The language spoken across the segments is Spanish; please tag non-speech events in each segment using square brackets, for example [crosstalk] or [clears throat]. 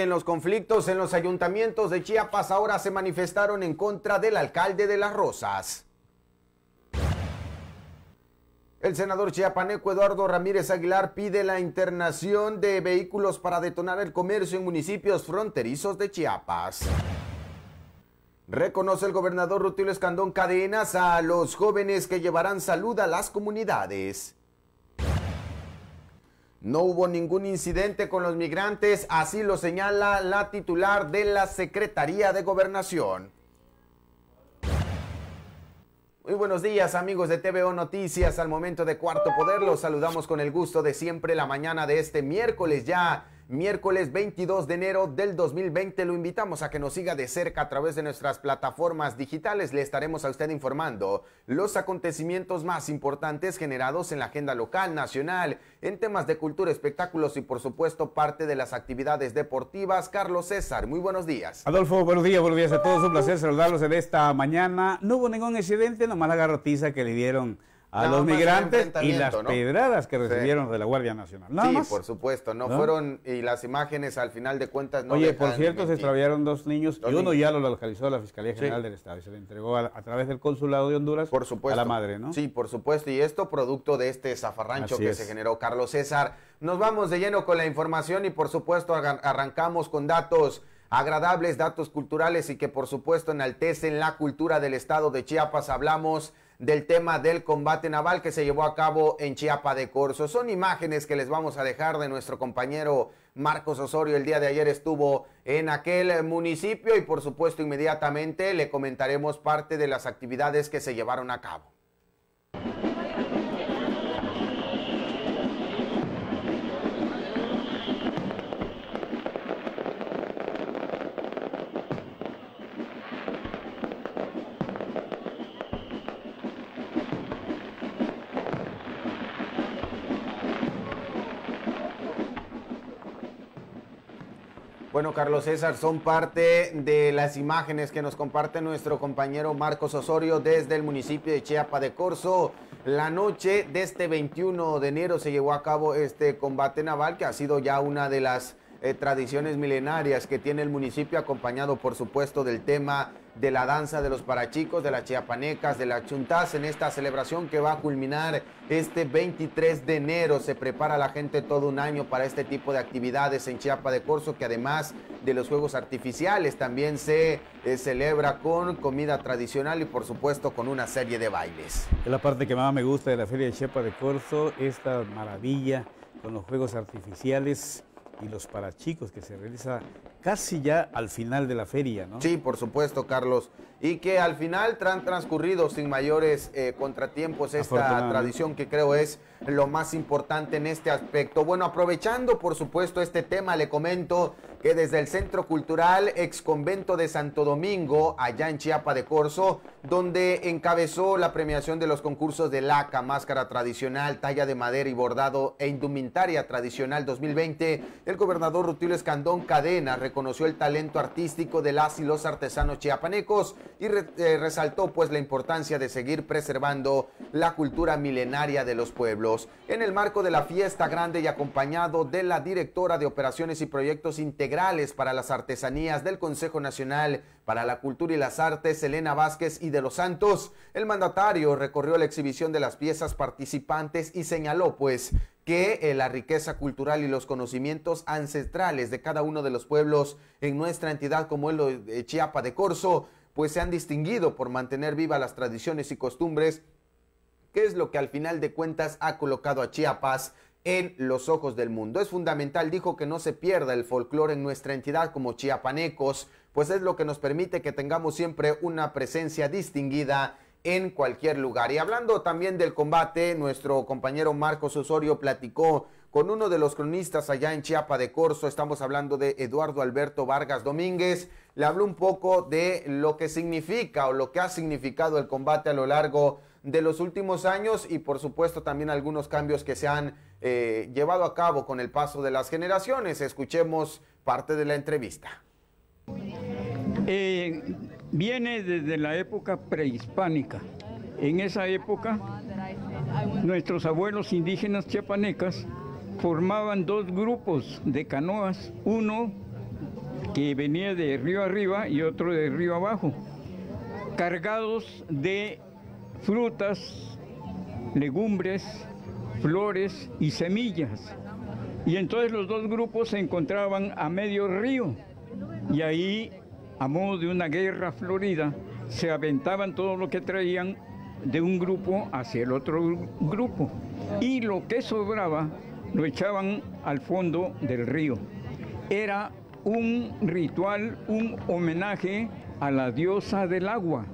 en los conflictos en los ayuntamientos de Chiapas. Ahora se manifestaron en contra del alcalde de Las Rosas. El senador chiapaneco Eduardo Ramírez Aguilar pide la internación de vehículos para detonar el comercio en municipios fronterizos de Chiapas. Reconoce el gobernador Rutilio Escandón cadenas a los jóvenes que llevarán salud a las comunidades. No hubo ningún incidente con los migrantes, así lo señala la titular de la Secretaría de Gobernación. Muy buenos días amigos de TVO Noticias, al momento de Cuarto Poder los saludamos con el gusto de siempre la mañana de este miércoles ya miércoles 22 de enero del 2020. Lo invitamos a que nos siga de cerca a través de nuestras plataformas digitales. Le estaremos a usted informando los acontecimientos más importantes generados en la agenda local, nacional, en temas de cultura, espectáculos y por supuesto parte de las actividades deportivas. Carlos César, muy buenos días. Adolfo, buenos días, buenos días a todos. Un placer saludarlos en esta mañana. No hubo ningún incidente, nomás la garrotiza que le dieron a los migrantes y las pedradas que recibieron de la Guardia Nacional. sí, por supuesto, no, fueron, y las imágenes al final de cuentas no. Oye, por cierto, se extraviaron dos niños y uno ya lo localizó la Fiscalía General del Estado y se le entregó a, través del Consulado de Honduras a la madre, ¿no? Sí, por supuesto, y esto producto de este zafarrancho que se generó, Carlos César. Nos vamos de lleno con la información y por supuesto arrancamos con datos agradables, datos culturales y que por supuesto enaltecen la cultura del estado de Chiapas. Hablamos del tema del combate naval que se llevó a cabo en Chiapa de Corzo. Son imágenes que les vamos a dejar de nuestro compañero Marcos Osorio. El día de ayer estuvo en aquel municipio y por supuesto inmediatamente le comentaremos parte de las actividades que se llevaron a cabo. Bueno, Carlos César, son parte de las imágenes que nos comparte nuestro compañero Marcos Osorio desde el municipio de Chiapa de Corso. La noche de este 21 de enero se llevó a cabo este combate naval que ha sido ya una de las eh, tradiciones milenarias que tiene el municipio, acompañado por supuesto del tema de la danza de los parachicos, de las chiapanecas, de las chuntas en esta celebración que va a culminar este 23 de enero. Se prepara la gente todo un año para este tipo de actividades en Chiapa de Corzo, que además de los juegos artificiales también se eh, celebra con comida tradicional y por supuesto con una serie de bailes. Es la parte que más me gusta de la Feria de Chiapa de Corzo, esta maravilla con los juegos artificiales y los parachicos que se realiza casi ya al final de la feria, ¿no? Sí, por supuesto, Carlos. Y que al final han transcurrido sin mayores eh, contratiempos esta tradición que creo es lo más importante en este aspecto. Bueno, aprovechando por supuesto este tema, le comento que desde el Centro Cultural Ex Convento de Santo Domingo, allá en Chiapa de Corzo, donde encabezó la premiación de los concursos de laca, máscara tradicional, talla de madera y bordado e indumentaria tradicional 2020, el gobernador Rutilio Escandón Cadena reconoció el talento artístico de las y los artesanos chiapanecos y eh, resaltó pues la importancia de seguir preservando la cultura milenaria de los pueblos en el marco de la fiesta grande y acompañado de la directora de operaciones y proyectos integrales para las artesanías del Consejo Nacional para la Cultura y las Artes, Elena Vázquez y de los Santos. El mandatario recorrió la exhibición de las piezas participantes y señaló pues que eh, la riqueza cultural y los conocimientos ancestrales de cada uno de los pueblos en nuestra entidad como el Chiapa de Corzo pues se han distinguido por mantener vivas las tradiciones y costumbres Qué es lo que al final de cuentas ha colocado a Chiapas en los ojos del mundo. Es fundamental, dijo, que no se pierda el folclore en nuestra entidad como chiapanecos, pues es lo que nos permite que tengamos siempre una presencia distinguida en cualquier lugar. Y hablando también del combate, nuestro compañero Marcos Osorio platicó con uno de los cronistas allá en Chiapa de Corso. estamos hablando de Eduardo Alberto Vargas Domínguez, le habló un poco de lo que significa o lo que ha significado el combate a lo largo de los últimos años y por supuesto también algunos cambios que se han eh, llevado a cabo con el paso de las generaciones. Escuchemos parte de la entrevista. Eh, viene desde la época prehispánica. En esa época, nuestros abuelos indígenas chiapanecas formaban dos grupos de canoas, uno que venía de río arriba y otro de río abajo, cargados de frutas, legumbres, flores y semillas. Y entonces los dos grupos se encontraban a medio río y ahí, a modo de una guerra florida, se aventaban todo lo que traían de un grupo hacia el otro grupo y lo que sobraba lo echaban al fondo del río. Era un ritual, un homenaje a la diosa del agua,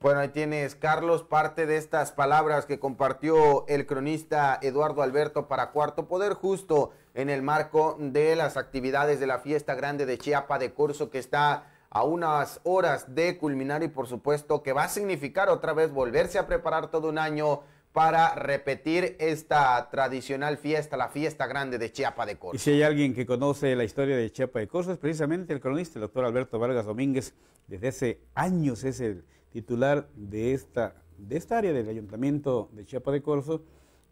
bueno, ahí tienes, Carlos, parte de estas palabras que compartió el cronista Eduardo Alberto para Cuarto Poder justo en el marco de las actividades de la Fiesta Grande de Chiapa de Corso que está a unas horas de culminar y por supuesto que va a significar otra vez volverse a preparar todo un año para repetir esta tradicional fiesta, la fiesta grande de Chiapa de Corzo. Y si hay alguien que conoce la historia de Chiapa de Corzo es precisamente el cronista, el doctor Alberto Vargas Domínguez. Desde hace años es el titular de esta, de área del Ayuntamiento de Chiapas de Corzo,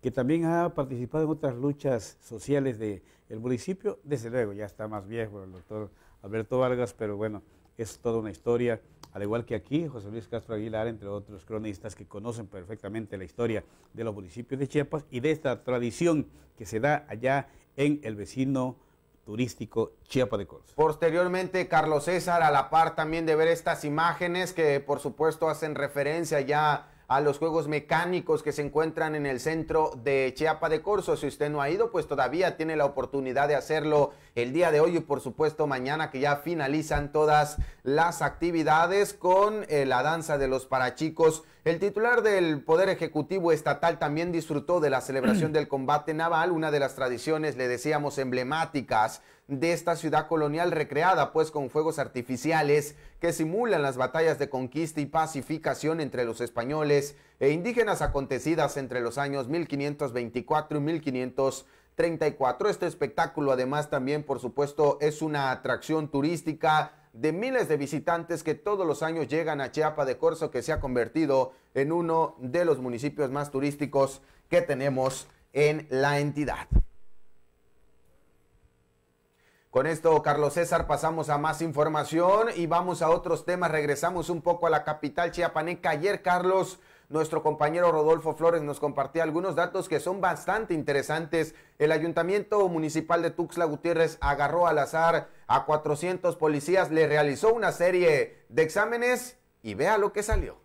que también ha participado en otras luchas sociales del municipio. Desde luego, ya está más viejo el doctor Alberto Vargas, pero bueno, es toda una historia, al igual que aquí, José Luis Castro Aguilar, entre otros cronistas que conocen perfectamente la historia de los municipios de Chiapas y de esta tradición que se da allá en el vecino turístico Chiapa de Corzo. Posteriormente, Carlos César, a la par también de ver estas imágenes que por supuesto hacen referencia ya a los juegos mecánicos que se encuentran en el centro de Chiapa de Corso. Si usted no ha ido, pues todavía tiene la oportunidad de hacerlo el día de hoy y por supuesto mañana que ya finalizan todas las actividades con eh, la danza de los parachicos. El titular del Poder Ejecutivo Estatal también disfrutó de la celebración [clears throat] del combate naval, una de las tradiciones, le decíamos, emblemáticas de esta ciudad colonial recreada pues con fuegos artificiales que simulan las batallas de conquista y pacificación entre los españoles e indígenas acontecidas entre los años 1524 y 1534 Este espectáculo además también, por supuesto, es una atracción turística de miles de visitantes que todos los años llegan a Chiapa de Corzo, que se ha convertido en uno de los municipios más turísticos que tenemos en la entidad. Con esto, Carlos César, pasamos a más información y vamos a otros temas. Regresamos un poco a la capital chiapaneca. Ayer, Carlos, nuestro compañero Rodolfo Flores nos compartía algunos datos que son bastante interesantes. El ayuntamiento municipal de Tuxtla Gutiérrez agarró al azar a 400 policías, le realizó una serie de exámenes y vea lo que salió.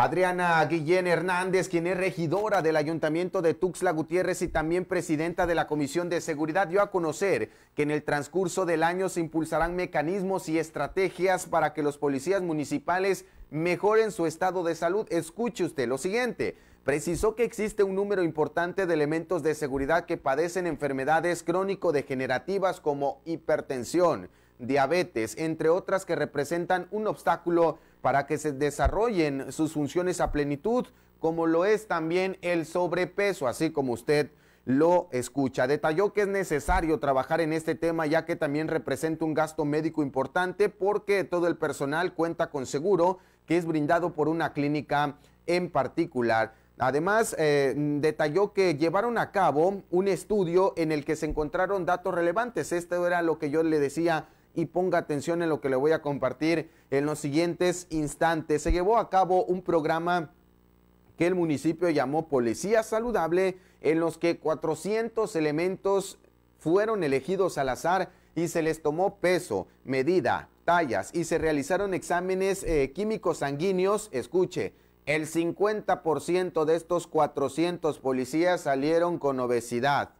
Adriana Guillén Hernández, quien es regidora del Ayuntamiento de Tuxla Gutiérrez y también presidenta de la Comisión de Seguridad, dio a conocer que en el transcurso del año se impulsarán mecanismos y estrategias para que los policías municipales mejoren su estado de salud. Escuche usted lo siguiente. Precisó que existe un número importante de elementos de seguridad que padecen enfermedades crónico-degenerativas como hipertensión, diabetes, entre otras que representan un obstáculo para que se desarrollen sus funciones a plenitud, como lo es también el sobrepeso, así como usted lo escucha. Detalló que es necesario trabajar en este tema ya que también representa un gasto médico importante porque todo el personal cuenta con seguro que es brindado por una clínica en particular. Además, eh, detalló que llevaron a cabo un estudio en el que se encontraron datos relevantes. Esto era lo que yo le decía y ponga atención en lo que le voy a compartir en los siguientes instantes. Se llevó a cabo un programa que el municipio llamó Policía Saludable, en los que 400 elementos fueron elegidos al azar y se les tomó peso, medida, tallas y se realizaron exámenes eh, químicos sanguíneos. Escuche, el 50% de estos 400 policías salieron con obesidad,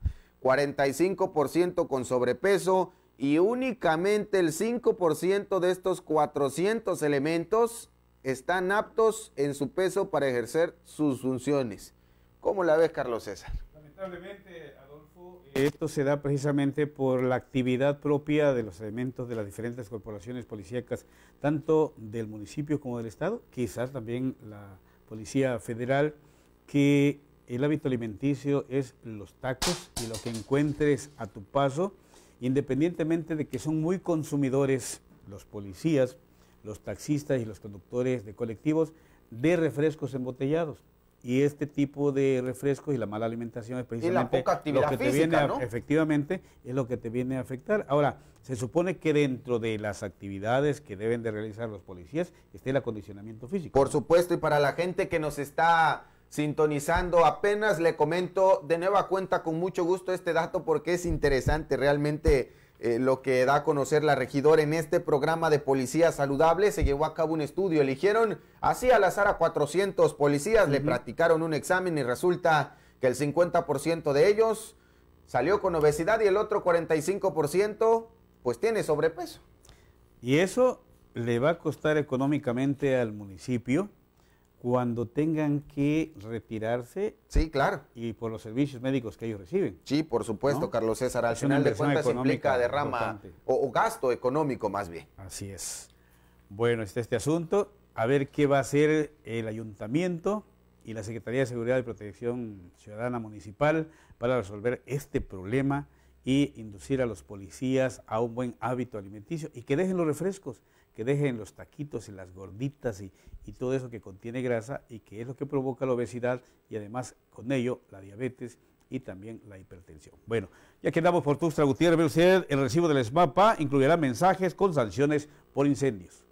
45% con sobrepeso y únicamente el 5% de estos 400 elementos están aptos en su peso para ejercer sus funciones. ¿Cómo la ves, Carlos César? Lamentablemente, Adolfo, eh, esto se da precisamente por la actividad propia de los elementos de las diferentes corporaciones policíacas, tanto del municipio como del Estado, quizás también la Policía Federal, que el hábito alimenticio es los tacos y lo que encuentres a tu paso independientemente de que son muy consumidores los policías, los taxistas y los conductores de colectivos de refrescos embotellados. Y este tipo de refrescos y la mala alimentación es precisamente lo que te viene a, efectivamente es lo que te viene a afectar. Ahora, se supone que dentro de las actividades que deben de realizar los policías esté el acondicionamiento físico. Por supuesto, y para la gente que nos está sintonizando. Apenas le comento de nueva cuenta con mucho gusto este dato porque es interesante realmente. Eh, lo que da a conocer la regidora en este programa de policía saludable, se llevó a cabo un estudio. Eligieron así al azar a 400 policías, le practicaron un examen y resulta que el 50% de ellos salió con obesidad y el otro 45% pues tiene sobrepeso. Y eso le va a costar económicamente al municipio cuando tengan que retirarse. Sí, claro. Y por los servicios médicos que ellos reciben. Sí, por supuesto, Carlos César. Al final de cuentas implica derrama o, o, gasto económico más bien. Así es. Bueno, está este asunto. A ver qué va a hacer el ayuntamiento y la Secretaría de Seguridad y Protección Ciudadana Municipal para resolver este problema y inducir a los policías a un buen hábito alimenticio y que dejen los refrescos que dejen los taquitos y las gorditas y, todo eso que contiene grasa y que es lo que provoca la obesidad y además con ello la diabetes y también la hipertensión. Bueno, ya que andamos por Tuxtla Gutiérrez, el recibo del SMAPA incluirá mensajes con sanciones por incendios.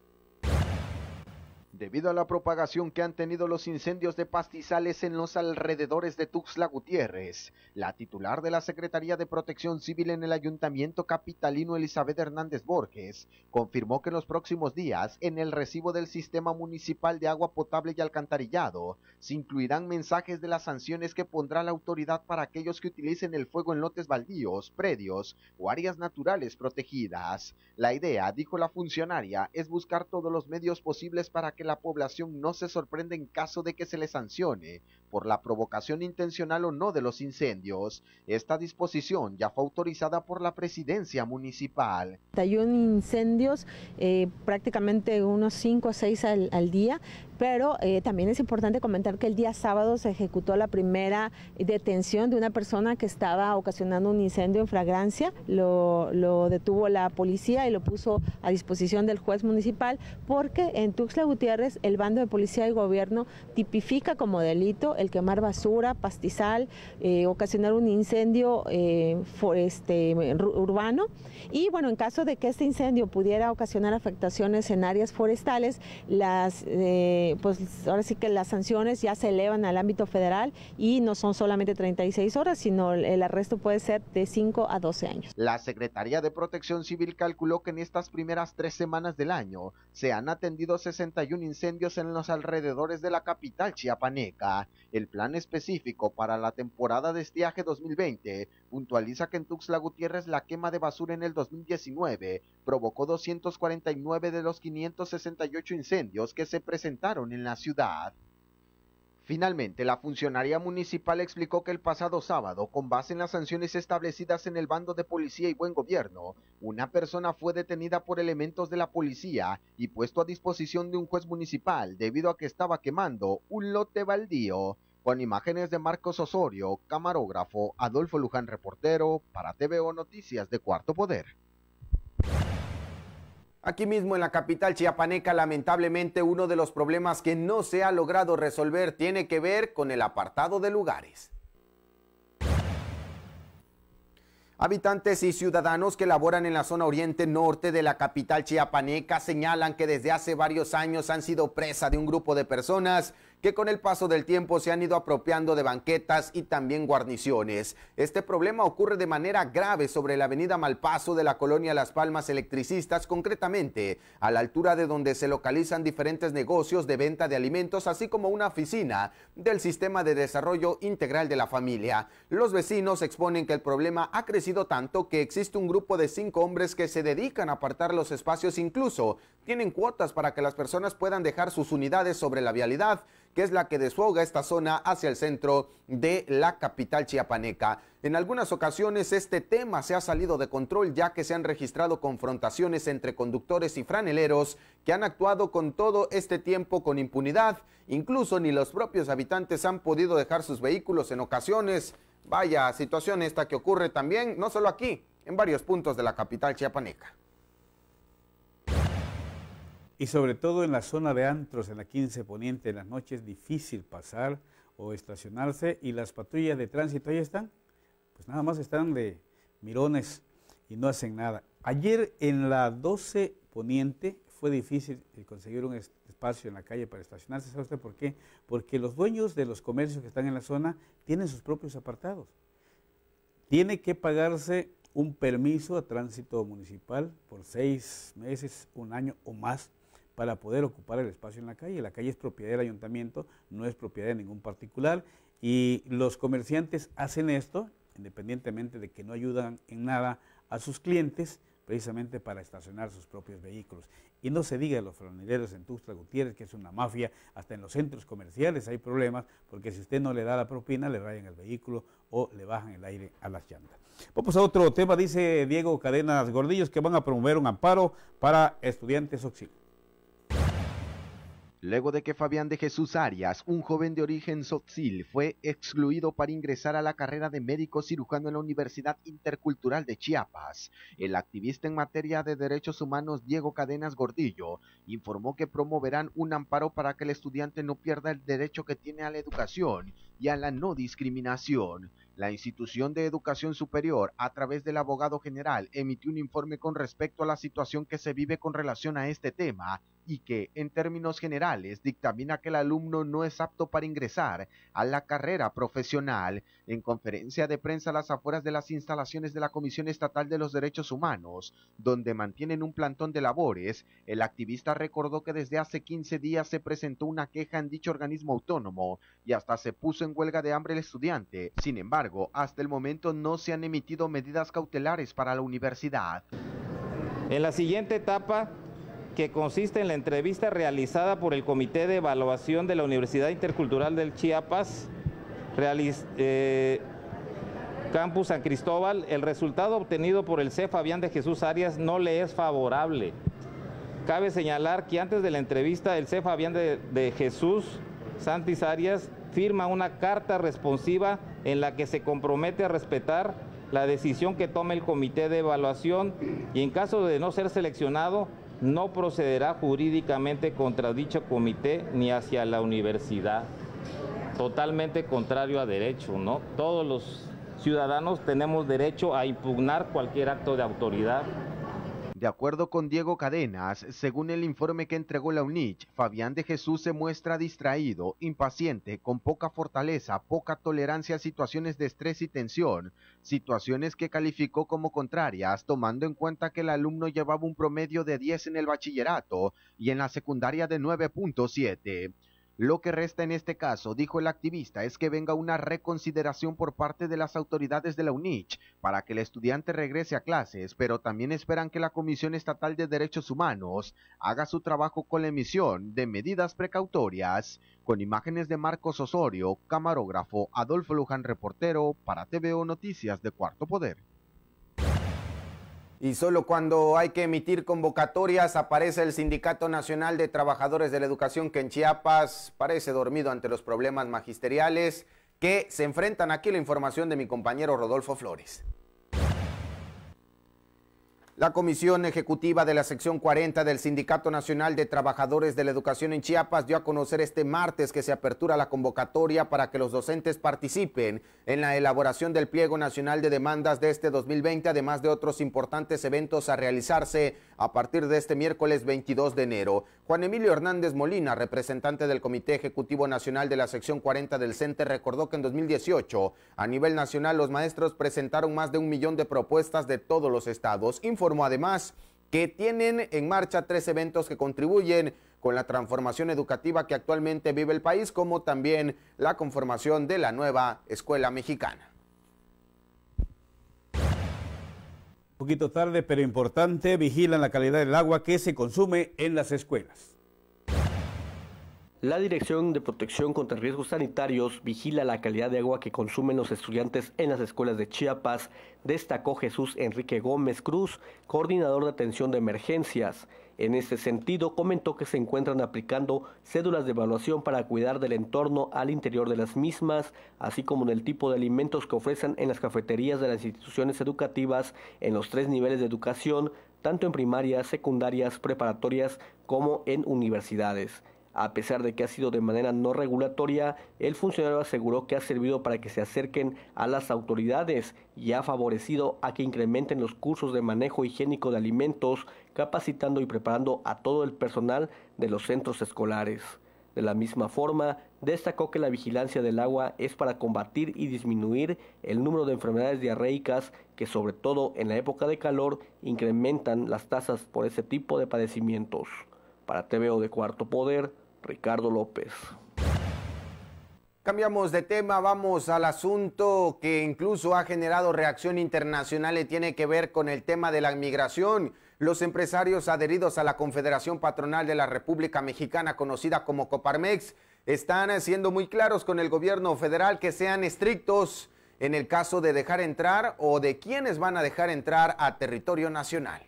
Debido a la propagación que han tenido los incendios de pastizales en los alrededores de Tuxtla Gutiérrez, la titular de la Secretaría de Protección Civil en el Ayuntamiento Capitalino Elizabeth Hernández Borges confirmó que en los próximos días en el recibo del Sistema Municipal de Agua Potable y Alcantarillado se incluirán mensajes de las sanciones que pondrá la autoridad para aquellos que utilicen el fuego en lotes baldíos, predios o áreas naturales protegidas. La idea, dijo la funcionaria, es buscar todos los medios posibles para que la población no se sorprende en caso de que se le sancione, por la provocación intencional o no de los incendios. Esta disposición ya fue autorizada por la presidencia municipal. Hay un incendios eh, prácticamente unos 5 o 6 al, día, pero eh, también es importante comentar que el día sábado se ejecutó la primera detención de una persona que estaba ocasionando un incendio en fragancia. Lo, lo detuvo la policía y lo puso a disposición del juez municipal porque en Tuxtla Gutiérrez el bando de policía y gobierno tipifica como delito el quemar basura, pastizal, eh, ocasionar un incendio eh, este, urbano. Y bueno, en caso de que este incendio pudiera ocasionar afectaciones en áreas forestales, las, eh, pues ahora sí que las sanciones ya se elevan al ámbito federal y no son solamente 36 horas, sino el arresto puede ser de 5 a 12 años. La Secretaría de Protección Civil calculó que en estas primeras tres semanas del año se han atendido 61 incendios en los alrededores de la capital chiapaneca. El plan específico para la temporada de estiaje 2020 puntualiza que en Tuxtla Gutiérrez la quema de basura en el 2019 provocó 249 de los 568 incendios que se presentaron en la ciudad. Finalmente, la funcionaria municipal explicó que el pasado sábado, con base en las sanciones establecidas en el bando de policía y buen gobierno, una persona fue detenida por elementos de la policía y puesto a disposición de un juez municipal debido a que estaba quemando un lote baldío. Con imágenes de Marcos Osorio, camarógrafo, Adolfo Luján, reportero, para TVO Noticias de Cuarto Poder. Aquí mismo en la capital chiapaneca, lamentablemente uno de los problemas que no se ha logrado resolver tiene que ver con el apartado de lugares. Habitantes y ciudadanos que laboran en la zona oriente norte de la capital chiapaneca señalan que desde hace varios años han sido presa de un grupo de personas que con el paso del tiempo se han ido apropiando de banquetas y también guarniciones. Este problema ocurre de manera grave sobre la avenida Malpaso de la colonia Las Palmas Electricistas, concretamente a la altura de donde se localizan diferentes negocios de venta de alimentos, así como una oficina del Sistema de Desarrollo Integral de la Familia. Los vecinos exponen que el problema ha crecido tanto que existe un grupo de cinco hombres que se dedican a apartar los espacios incluso tienen cuotas para que las personas puedan dejar sus unidades sobre la vialidad, que es la que desfoga esta zona hacia el centro de la capital chiapaneca. En algunas ocasiones este tema se ha salido de control ya que se han registrado confrontaciones entre conductores y franeleros que han actuado con todo este tiempo con impunidad. Incluso ni los propios habitantes han podido dejar sus vehículos en ocasiones. Vaya situación esta que ocurre también, no solo aquí, en varios puntos de la capital chiapaneca. Y sobre todo en la zona de antros, en la 15 Poniente, en las noches es difícil pasar o estacionarse y las patrullas de tránsito ahí están, pues nada más están de mirones y no hacen nada. Ayer en la 12 Poniente fue difícil conseguir un espacio en la calle para estacionarse. ¿Sabe usted por qué? Porque los dueños de los comercios que están en la zona tienen sus propios apartados. Tiene que pagarse un permiso a tránsito municipal por seis meses, un año o más para poder ocupar el espacio en la calle. La calle es propiedad del ayuntamiento, no es propiedad de ningún particular y los comerciantes hacen esto, independientemente de que no ayudan en nada a sus clientes, precisamente para estacionar sus propios vehículos. Y no se diga a los franileros en Tuxtla Gutiérrez, que es una mafia, hasta en los centros comerciales hay problemas, porque si usted no le da la propina, le rayan el vehículo o le bajan el aire a las llantas. Vamos a otro tema, dice Diego Cadenas Gordillos, que van a promover un amparo para estudiantes oxígenos luego de que Fabián de Jesús Arias, un joven de origen sotzil, fue excluido para ingresar a la carrera de médico cirujano en la Universidad Intercultural de Chiapas. El activista en materia de derechos humanos Diego Cadenas Gordillo informó que promoverán un amparo para que el estudiante no pierda el derecho que tiene a la educación y a la no discriminación. La institución de educación superior, a través del abogado general, emitió un informe con respecto a la situación que se vive con relación a este tema y que, en términos generales, dictamina que el alumno no es apto para ingresar a la carrera profesional. En conferencia de prensa a las afueras de las instalaciones de la Comisión Estatal de los Derechos Humanos, donde mantienen un plantón de labores, el activista recordó que desde hace 15 días se presentó una queja en dicho organismo autónomo y hasta se puso en huelga de hambre el estudiante. Sin embargo, hasta el momento no se han emitido medidas cautelares para la universidad. En la siguiente etapa, que consiste en la entrevista realizada por el Comité de Evaluación de la Universidad Intercultural del Chiapas, eh, Campus San Cristóbal. El resultado obtenido por el C. E Fabián de Jesús Arias no le es favorable. Cabe señalar que antes de la entrevista, el C. E Fabián de, de Jesús Santis Arias firma una carta responsiva en la que se compromete a respetar la decisión que tome el comité de evaluación y en caso de no ser seleccionado, no procederá jurídicamente contra dicho comité ni hacia la universidad. Totalmente contrario a derecho, ¿no? Todos los ciudadanos tenemos derecho a impugnar cualquier acto de autoridad de acuerdo con Diego Cadenas, según el informe que entregó la UNICH, Fabián de Jesús se muestra distraído, impaciente, con poca fortaleza, poca tolerancia a situaciones de estrés y tensión, situaciones que calificó como contrarias, tomando en cuenta que el alumno llevaba un promedio de 10 en el bachillerato y en la secundaria de 9.7. Lo que resta en este caso, dijo el activista, es que venga una reconsideración por parte de las autoridades de la UNICH para que el estudiante regrese a clases, pero también esperan que la Comisión Estatal de Derechos Humanos haga su trabajo con la emisión de medidas precautorias. Con imágenes de Marcos Osorio, camarógrafo Adolfo Luján, reportero para TVO Noticias de Cuarto Poder y solo cuando hay que emitir convocatorias aparece el Sindicato Nacional de Trabajadores de la Educación que en Chiapas parece dormido ante los problemas magisteriales que se enfrentan. Aquí la información de mi compañero Rodolfo Flores. La Comisión Ejecutiva de la Sección 40 del Sindicato Nacional de Trabajadores de la Educación en Chiapas dio a conocer este martes que se apertura la convocatoria para que los docentes participen en la elaboración del Pliego Nacional de Demandas de este 2020, además de otros importantes eventos a realizarse a partir de este miércoles 22 de enero. Juan Emilio Hernández Molina, representante del Comité Ejecutivo Nacional de la Sección 40 del CENTE, recordó que en 2018, a nivel nacional, los maestros presentaron más de un millón de propuestas de todos los estados además que tienen en marcha tres eventos que contribuyen con la transformación educativa que actualmente vive el país, como también la conformación de la nueva escuela mexicana. Un poquito tarde, pero importante, vigilan la calidad del agua que se consume en las escuelas. La Dirección de Protección contra Riesgos Sanitarios vigila la calidad de agua que consumen los estudiantes en las escuelas de Chiapas, destacó Jesús Enrique Gómez Cruz, coordinador de atención de emergencias. En ese sentido, comentó que se encuentran aplicando cédulas de evaluación para cuidar del entorno al interior de las mismas, así como del tipo de alimentos que ofrecen en las cafeterías de las instituciones educativas en los tres niveles de educación, tanto en primarias, secundarias, preparatorias como en universidades. A pesar de que ha sido de manera no regulatoria, el funcionario aseguró que ha servido para que se acerquen a las autoridades y ha favorecido a que incrementen los cursos de manejo higiénico de alimentos, capacitando y preparando a todo el personal de los centros escolares. De la misma forma, destacó que la vigilancia del agua es para combatir y disminuir el número de enfermedades diarreicas que sobre todo en la época de calor incrementan las tasas por ese tipo de padecimientos. Para TVO de Cuarto Poder, Ricardo López. Cambiamos de tema, vamos al asunto que incluso ha generado reacción internacional y tiene que ver con el tema de la migración. Los empresarios adheridos a la Confederación Patronal de la República Mexicana, conocida como Coparmex, están siendo muy claros con el gobierno federal que sean estrictos en el caso de dejar entrar o de quienes van a dejar entrar a territorio nacional.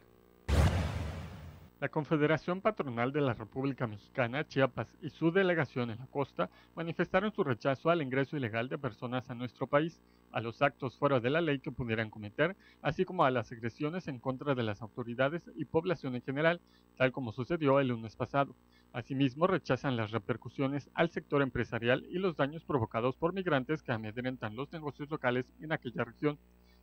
La Confederación Patronal de la República Mexicana, Chiapas y su delegación en la costa manifestaron su rechazo al ingreso ilegal de personas a nuestro país, a los actos fuera de la ley que pudieran cometer, así como a las agresiones en contra de las autoridades y población en general, tal como sucedió el lunes pasado. Asimismo, rechazan las repercusiones al sector empresarial y los daños provocados por migrantes que amedrentan los negocios locales en aquella región.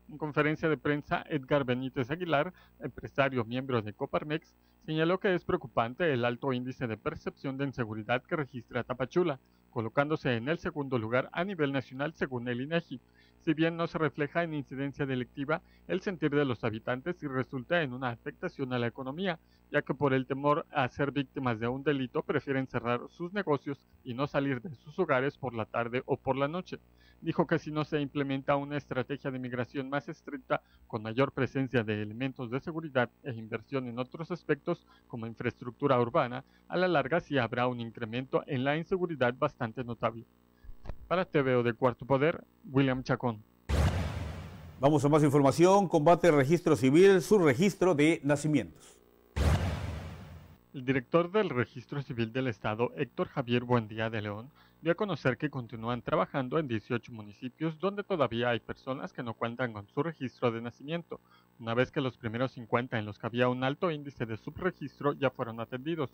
En conferencia de prensa, Edgar Benítez Aguilar, empresario miembro de Coparmex, señaló que es preocupante el alto índice de percepción de inseguridad que registra Tapachula, colocándose en el segundo lugar a nivel nacional según el INEGI si bien no se refleja en incidencia delictiva el sentir de los habitantes y resulta en una afectación a la economía, ya que por el temor a ser víctimas de un delito prefieren cerrar sus negocios y no salir de sus hogares por la tarde o por la noche. Dijo que si no se implementa una estrategia de migración más estricta, con mayor presencia de elementos de seguridad e inversión en otros aspectos como infraestructura urbana, a la larga sí habrá un incremento en la inseguridad bastante notable. Para TVO de Cuarto Poder, William Chacón. Vamos a más información. Combate registro civil, su registro de nacimientos. El director del Registro Civil del Estado, Héctor Javier Buendía de León, dio a conocer que continúan trabajando en 18 municipios donde todavía hay personas que no cuentan con su registro de nacimiento, una vez que los primeros 50 en los que había un alto índice de subregistro ya fueron atendidos.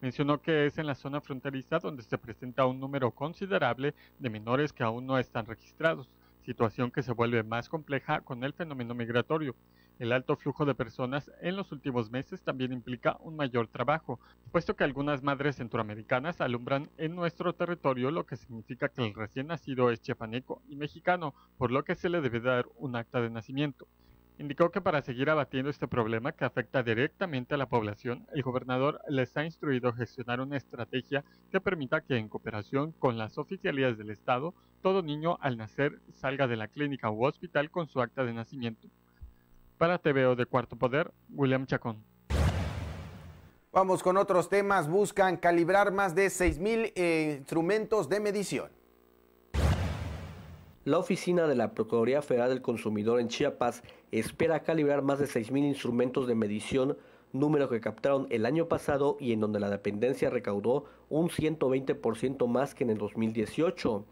Mencionó que es en la zona fronteriza donde se presenta un número considerable de menores que aún no están registrados, situación que se vuelve más compleja con el fenómeno migratorio. El alto flujo de personas en los últimos meses también implica un mayor trabajo, puesto que algunas madres centroamericanas alumbran en nuestro territorio, lo que significa que el recién nacido es chiapaneco y mexicano, por lo que se le debe dar un acta de nacimiento. Indicó que para seguir abatiendo este problema que afecta directamente a la población, el gobernador les ha instruido gestionar una estrategia que permita que en cooperación con las oficialidades del Estado, todo niño al nacer salga de la clínica u hospital con su acta de nacimiento. Para TVO de Cuarto Poder, William Chacón. Vamos con otros temas. Buscan calibrar más de 6.000 eh, instrumentos de medición. La oficina de la Procuraduría Federal del Consumidor en Chiapas espera calibrar más de 6.000 instrumentos de medición, número que captaron el año pasado y en donde la dependencia recaudó un 120% más que en el 2018.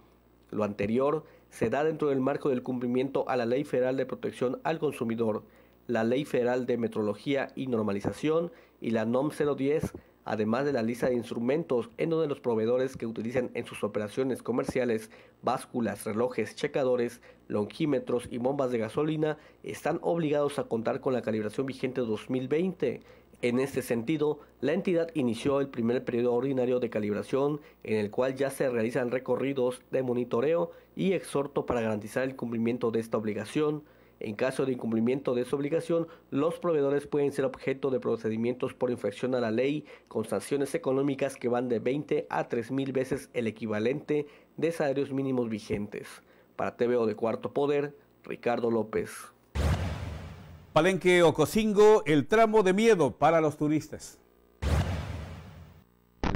Lo anterior se da dentro del marco del cumplimiento a la Ley Federal de Protección al Consumidor, la Ley Federal de Metrología y Normalización y la NOM 010 además de la lista de instrumentos en donde los proveedores que utilizan en sus operaciones comerciales básculas, relojes, checadores, longímetros y bombas de gasolina están obligados a contar con la calibración vigente 2020. En este sentido, la entidad inició el primer periodo ordinario de calibración en el cual ya se realizan recorridos de monitoreo y exhorto para garantizar el cumplimiento de esta obligación en caso de incumplimiento de esa obligación, los proveedores pueden ser objeto de procedimientos por infracción a la ley con sanciones económicas que van de 20 a 3 mil veces el equivalente de salarios mínimos vigentes. Para TVO de Cuarto Poder, Ricardo López. Palenque Ocosingo, el tramo de miedo para los turistas.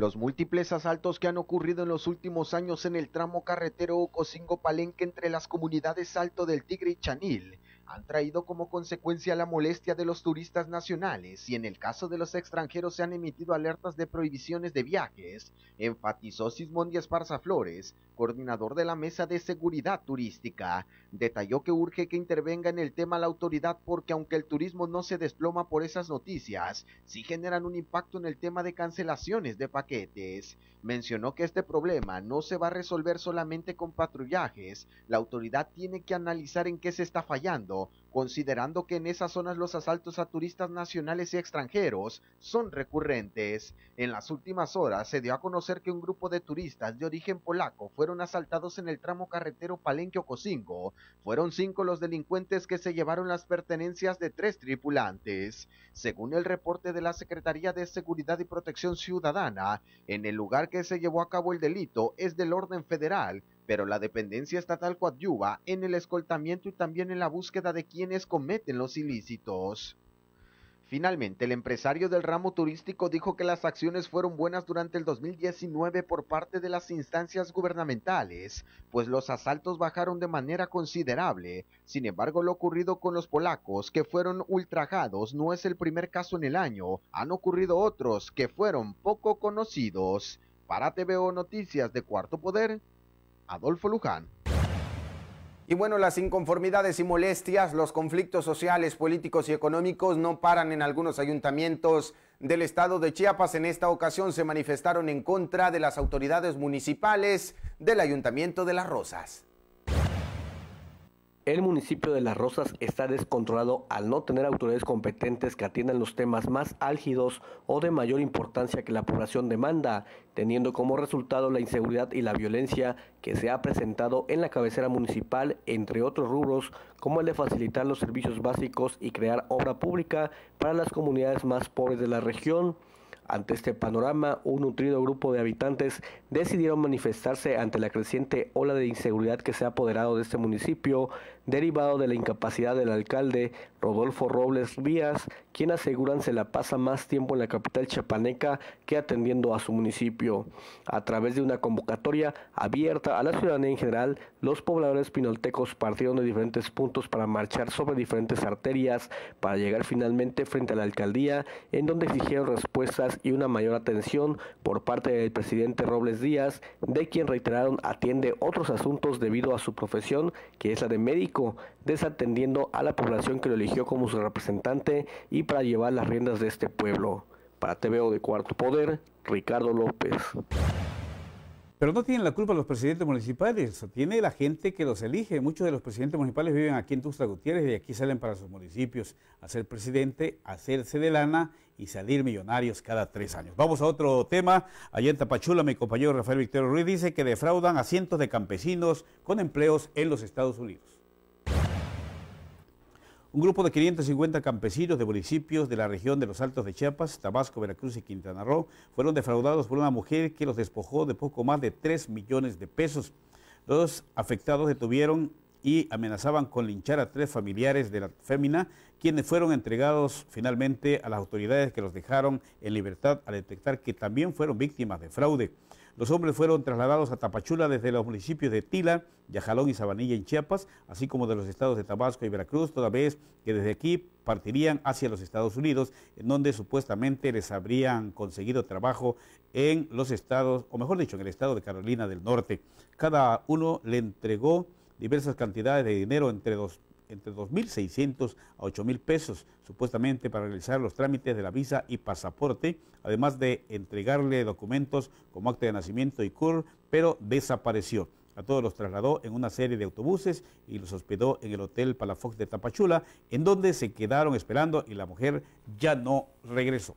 Los múltiples asaltos que han ocurrido en los últimos años en el tramo carretero Ocosingo-Palenque entre las comunidades Alto del Tigre y Chanil han traído como consecuencia la molestia de los turistas nacionales y en el caso de los extranjeros se han emitido alertas de prohibiciones de viajes, enfatizó Sismondi Esparza Flores, coordinador de la Mesa de Seguridad Turística. Detalló que urge que intervenga en el tema la autoridad porque aunque el turismo no se desploma por esas noticias, sí generan un impacto en el tema de cancelaciones de paquetes. Mencionó que este problema no se va a resolver solamente con patrullajes, la autoridad tiene que analizar en qué se está fallando considerando que en esas zonas los asaltos a turistas nacionales y extranjeros son recurrentes. En las últimas horas se dio a conocer que un grupo de turistas de origen polaco fueron asaltados en el tramo carretero Palenque-Ocosingo. Fueron cinco los delincuentes que se llevaron las pertenencias de tres tripulantes. Según el reporte de la Secretaría de Seguridad y Protección Ciudadana, en el lugar que se llevó a cabo el delito es del orden federal, pero la dependencia estatal coadyuva en el escoltamiento y también en la búsqueda de quienes cometen los ilícitos. Finalmente, el empresario del ramo turístico dijo que las acciones fueron buenas durante el 2019 por parte de las instancias gubernamentales, pues los asaltos bajaron de manera considerable. Sin embargo, lo ocurrido con los polacos, que fueron ultrajados, no es el primer caso en el año. Han ocurrido otros que fueron poco conocidos. Para TVO Noticias de Cuarto Poder, Adolfo Luján. Y bueno, las inconformidades y molestias, los conflictos sociales, políticos y económicos no paran en algunos ayuntamientos del estado de Chiapas. En esta ocasión se manifestaron en contra de las autoridades municipales del Ayuntamiento de Las Rosas. El municipio de Las Rosas está descontrolado al no tener autoridades competentes que atiendan los temas más álgidos o de mayor importancia que la población demanda, teniendo como resultado la inseguridad y la violencia que se ha presentado en la cabecera municipal, entre otros rubros, como el de facilitar los servicios básicos y crear obra pública para las comunidades más pobres de la región. Ante este panorama, un nutrido grupo de habitantes decidieron manifestarse ante la creciente ola de inseguridad que se ha apoderado de este municipio, derivado de la incapacidad del alcalde Rodolfo Robles Díaz quien aseguran se la pasa más tiempo en la capital chapaneca que atendiendo a su municipio. A través de una convocatoria abierta a la ciudadanía en general, los pobladores pinoltecos partieron de diferentes puntos para marchar sobre diferentes arterias para llegar finalmente frente a la alcaldía, en donde exigieron respuestas y una mayor atención por parte del presidente Robles Díaz, de quien reiteraron atiende otros asuntos debido a su profesión, que es la de médico desatendiendo a la población que lo eligió como su representante y para llevar las riendas de este pueblo. Para TVO de Cuarto Poder, Ricardo López. Pero no tienen la culpa los presidentes municipales, tiene la gente que los elige. Muchos de los presidentes municipales viven aquí en Tuxtla Gutiérrez y de aquí salen para sus municipios a ser presidente, hacerse de lana y salir millonarios cada tres años. Vamos a otro tema. Allá en Tapachula, mi compañero Rafael Víctor Ruiz dice que defraudan a cientos de campesinos con empleos en los Estados Unidos. Un grupo de 550 campesinos de municipios de la región de los Altos de Chiapas, Tabasco, Veracruz y Quintana Roo fueron defraudados por una mujer que los despojó de poco más de 3 millones de pesos. Los afectados detuvieron y amenazaban con linchar a tres familiares de la fémina, quienes fueron entregados finalmente a las autoridades que los dejaron en libertad al detectar que también fueron víctimas de fraude. Los hombres fueron trasladados a Tapachula desde los municipios de Tila, Yajalón y Sabanilla en Chiapas, así como de los estados de Tabasco y Veracruz, toda vez que desde aquí partirían hacia los Estados Unidos, en donde supuestamente les habrían conseguido trabajo en los estados, o mejor dicho, en el estado de Carolina del Norte. Cada uno le entregó diversas cantidades de dinero entre dos entre 2.600 a 8.000 pesos, supuestamente para realizar los trámites de la visa y pasaporte, además de entregarle documentos como acta de nacimiento y CUR, pero desapareció. A todos los trasladó en una serie de autobuses y los hospedó en el Hotel Palafox de Tapachula, en donde se quedaron esperando y la mujer ya no regresó.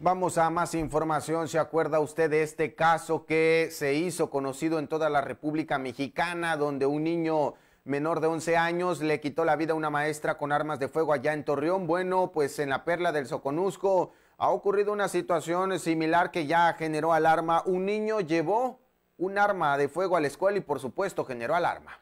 Vamos a más información. ¿Se acuerda usted de este caso que se hizo conocido en toda la República Mexicana, donde un niño menor de 11 años le quitó la vida a una maestra con armas de fuego allá en Torreón? Bueno, pues en la perla del Soconusco ha ocurrido una situación similar que ya generó alarma. Un niño llevó un arma de fuego a la escuela y por supuesto generó alarma.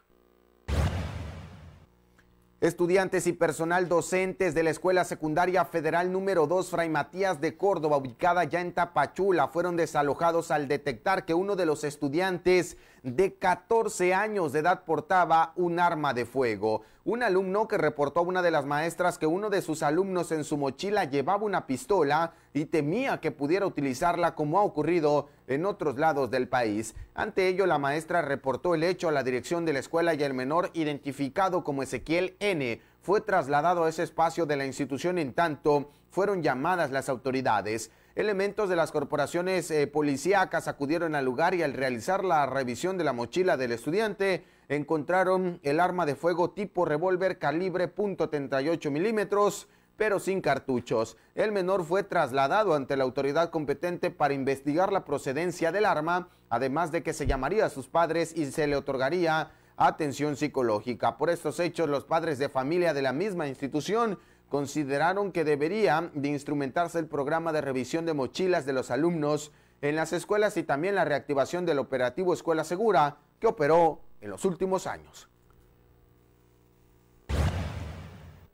Estudiantes y personal docentes de la Escuela Secundaria Federal número 2 Fray Matías de Córdoba, ubicada ya en Tapachula, fueron desalojados al detectar que uno de los estudiantes de 14 años de edad portaba un arma de fuego. Un alumno que reportó a una de las maestras que uno de sus alumnos en su mochila llevaba una pistola y temía que pudiera utilizarla como ha ocurrido en otros lados del país. Ante ello, la maestra reportó el hecho a la dirección de la escuela y el menor, identificado como Ezequiel N., fue trasladado a ese espacio de la institución en tanto fueron llamadas las autoridades. Elementos de las corporaciones eh, policíacas acudieron al lugar y al realizar la revisión de la mochila del estudiante, encontraron el arma de fuego tipo revólver calibre .38 milímetros, pero sin cartuchos. El menor fue trasladado ante la autoridad competente para investigar la procedencia del arma, además de que se llamaría a sus padres y se le otorgaría atención psicológica. Por estos hechos, los padres de familia de la misma institución consideraron que debería de instrumentarse el programa de revisión de mochilas de los alumnos en las escuelas y también la reactivación del operativo Escuela Segura que operó en los últimos años.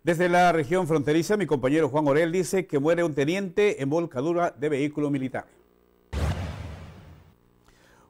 Desde la región fronteriza, mi compañero Juan Orel dice que muere un teniente en volcadura de vehículo militar.